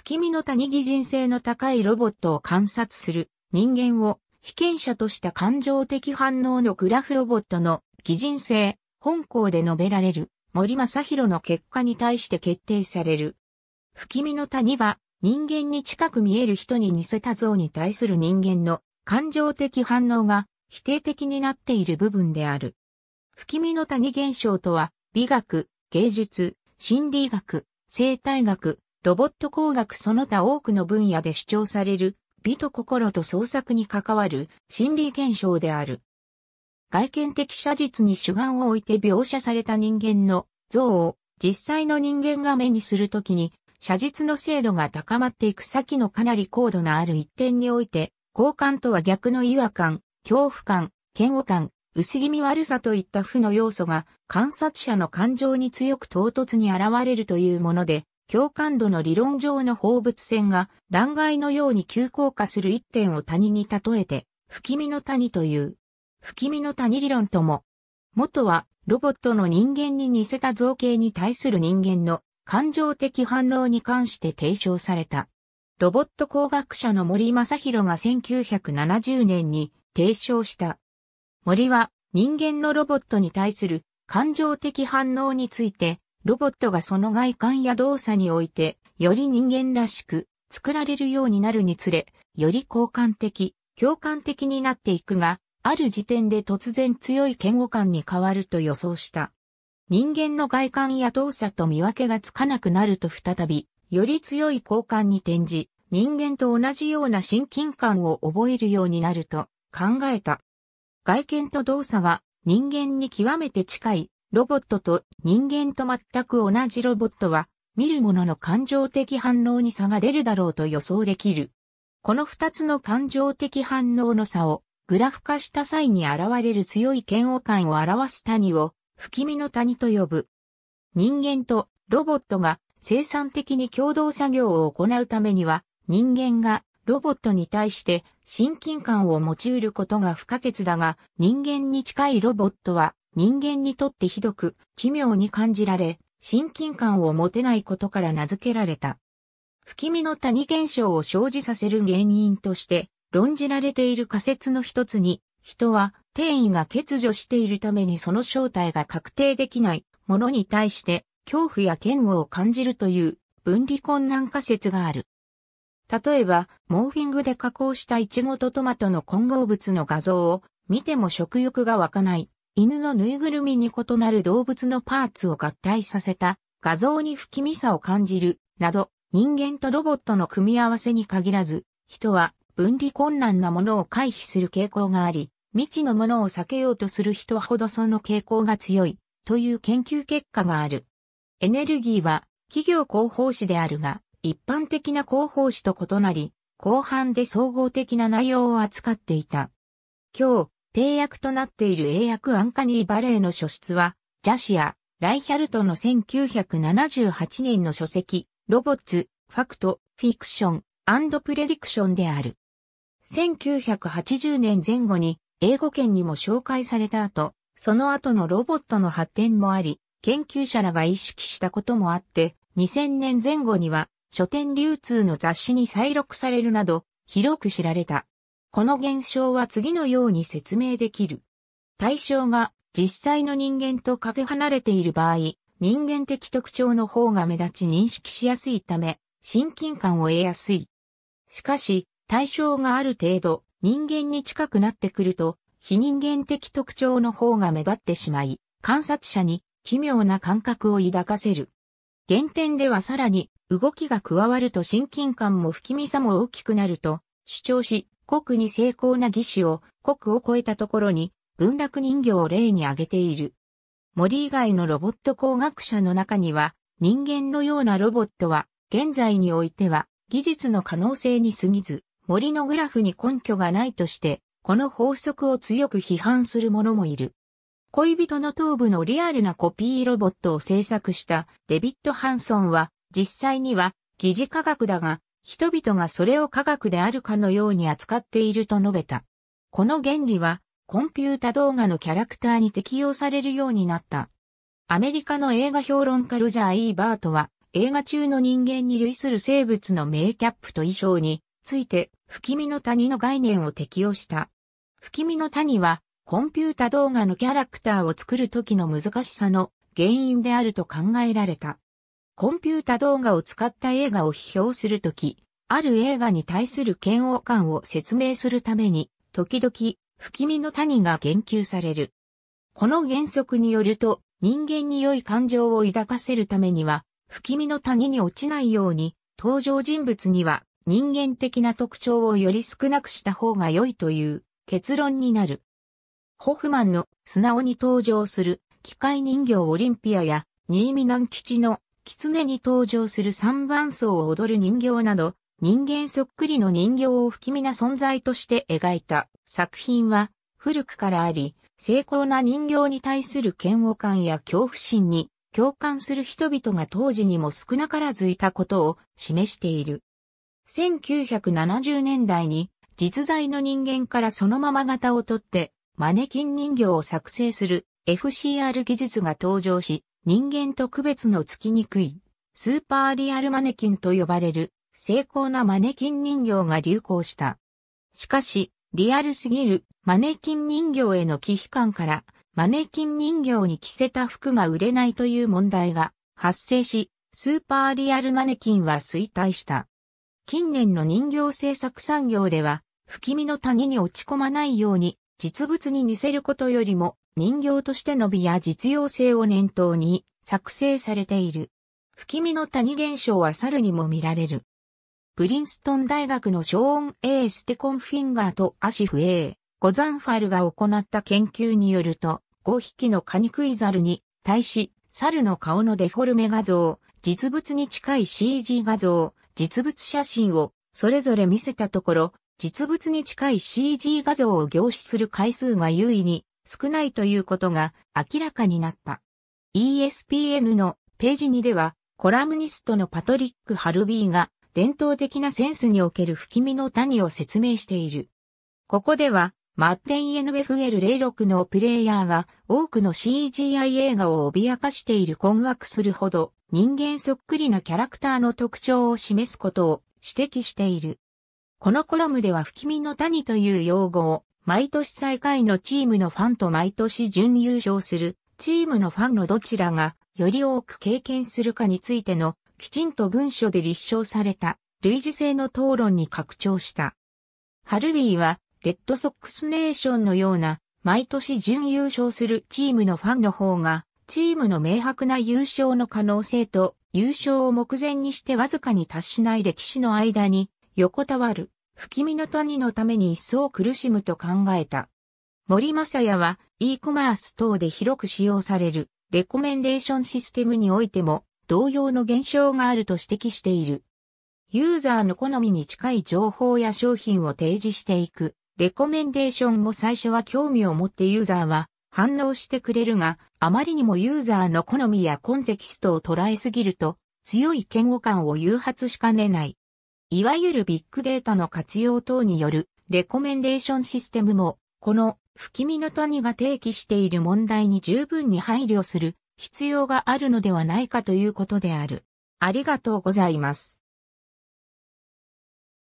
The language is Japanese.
不気味の谷義人性の高いロボットを観察する人間を被験者とした感情的反応のグラフロボットの擬人性、本校で述べられる森正宏の結果に対して決定される。不気味の谷は人間に近く見える人に似せた像に対する人間の感情的反応が否定的になっている部分である。不気味の谷現象とは美学、芸術、心理学、生態学、ロボット工学その他多くの分野で主張される美と心と創作に関わる心理現象である。外見的写実に主眼を置いて描写された人間の像を実際の人間が目にするときに写実の精度が高まっていく先のかなり高度なある一点において、好感とは逆の違和感、恐怖感、嫌悪感、薄気味悪さといった負の要素が観察者の感情に強く唐突に現れるというもので、共感度の理論上の放物線が断崖のように急降下する一点を谷に例えて、不気味の谷という、不気味の谷理論とも、元はロボットの人間に似せた造形に対する人間の感情的反応に関して提唱された。ロボット工学者の森正宏が1970年に提唱した。森は人間のロボットに対する感情的反応についてロボットがその外観や動作において、より人間らしく作られるようになるにつれ、より交換的、共感的になっていくが、ある時点で突然強い嫌悪感に変わると予想した。人間の外観や動作と見分けがつかなくなると再び、より強い交換に転じ、人間と同じような親近感を覚えるようになると考えた。外見と動作が人間に極めて近いロボットと人間と全く同じロボットは、見る者の感情的反応に差が出るだろうと予想できる。この二つの感情的反応の差を、グラフ化した際に現れる強い嫌悪感を表す谷を、不気味の谷と呼ぶ。人間とロボットが生産的に共同作業を行うためには、人間がロボットに対して親近感を持ち得ることが不可欠だが、人間に近いロボットは人間にとってひどく奇妙に感じられ、親近感を持てないことから名付けられた。不気味の谷現象を生じさせる原因として論じられている仮説の一つに、人は転移が欠如しているためにその正体が確定できないものに対して恐怖や嫌悪を感じるという分離困難仮説がある。例えば、モーフィングで加工したイチゴとトマトの混合物の画像を見ても食欲が湧かない犬のぬいぐるみに異なる動物のパーツを合体させた、画像に不気味さを感じる、など、人間とロボットの組み合わせに限らず、人は分離困難なものを回避する傾向があり、未知のものを避けようとする人ほどその傾向が強い、という研究結果がある。エネルギーは企業広報誌であるが、一般的な広報誌と異なり、後半で総合的な内容を扱っていた。今日、定約となっている英訳アンカニー・バレーの書室は、ジャシア、ライヒャルトの1978年の書籍、ロボッツ、ファクト、フィクション、アンドプレディクションである。1980年前後に英語圏にも紹介された後、その後のロボットの発展もあり、研究者らが意識したこともあって、2000年前後には書店流通の雑誌に再録されるなど、広く知られた。この現象は次のように説明できる。対象が実際の人間とかけ離れている場合、人間的特徴の方が目立ち認識しやすいため、親近感を得やすい。しかし、対象がある程度、人間に近くなってくると、非人間的特徴の方が目立ってしまい、観察者に奇妙な感覚を抱かせる。原点ではさらに、動きが加わると親近感も不気味さも大きくなると主張し、国に精巧な義師を、国を超えたところに、文楽人形を例に挙げている。森以外のロボット工学者の中には、人間のようなロボットは、現在においては、技術の可能性に過ぎず、森のグラフに根拠がないとして、この法則を強く批判する者もいる。恋人の頭部のリアルなコピーロボットを制作したデビッド・ハンソンは、実際には疑似科学だが、人々がそれを科学であるかのように扱っていると述べた。この原理は、コンピュータ動画のキャラクターに適用されるようになった。アメリカの映画評論家ロジャー・イーバートは、映画中の人間に類する生物のメイキャップと衣装について、不気味の谷の概念を適用した。不気味の谷は、コンピュータ動画のキャラクターを作る時の難しさの原因であると考えられた。コンピュータ動画を使った映画を批評するとき、ある映画に対する嫌悪感を説明するために、時々、不気味の谷が言及される。この原則によると、人間に良い感情を抱かせるためには、不気味の谷に落ちないように、登場人物には人間的な特徴をより少なくした方が良いという結論になる。ホフマンの素直に登場する機械人形オリンピアや新見南吉の狐に登場する三番層を踊る人形など、人間そっくりの人形を不気味な存在として描いた作品は古くからあり、精巧な人形に対する嫌悪感や恐怖心に共感する人々が当時にも少なからずいたことを示している。1970年代に実在の人間からそのまま型を取ってマネキン人形を作成する FCR 技術が登場し、人間と区別のつきにくい、スーパーリアルマネキンと呼ばれる、精巧なマネキン人形が流行した。しかし、リアルすぎるマネキン人形への忌避感から、マネキン人形に着せた服が売れないという問題が発生し、スーパーリアルマネキンは衰退した。近年の人形制作産業では、不気味の谷に落ち込まないように、実物に似せることよりも、人形としての美や実用性を念頭に作成されている。不気味の谷現象は猿にも見られる。プリンストン大学のショーン・ー・ステコンフィンガーとアシフエー・ゴザンファルが行った研究によると、5匹のカニクイザルに対し、猿の顔のデフォルメ画像、実物に近い CG 画像、実物写真をそれぞれ見せたところ、実物に近い CG 画像を凝視する回数が優位に少ないということが明らかになった。ESPN のページ2では、コラムニストのパトリック・ハルビーが伝統的なセンスにおける不気味の谷を説明している。ここでは、マッテン NFL06 のプレイヤーが多くの CGI 映画を脅かしている困惑するほど人間そっくりなキャラクターの特徴を示すことを指摘している。このコラムでは不気味の谷という用語を毎年最下位のチームのファンと毎年準優勝するチームのファンのどちらがより多く経験するかについてのきちんと文書で立証された類似性の討論に拡張した。ハルビーはレッドソックスネーションのような毎年準優勝するチームのファンの方がチームの明白な優勝の可能性と優勝を目前にしてわずかに達しない歴史の間に横たわる不気味の谷のために一層苦しむと考えた。森正也は e コマース等で広く使用されるレコメンデーションシステムにおいても同様の現象があると指摘している。ユーザーの好みに近い情報や商品を提示していく。レコメンデーションも最初は興味を持ってユーザーは反応してくれるが、あまりにもユーザーの好みやコンテキストを捉えすぎると、強い嫌悪感を誘発しかねない。いわゆるビッグデータの活用等によるレコメンデーションシステムも、この不気味の谷が提起している問題に十分に配慮する必要があるのではないかということである。ありがとうございます。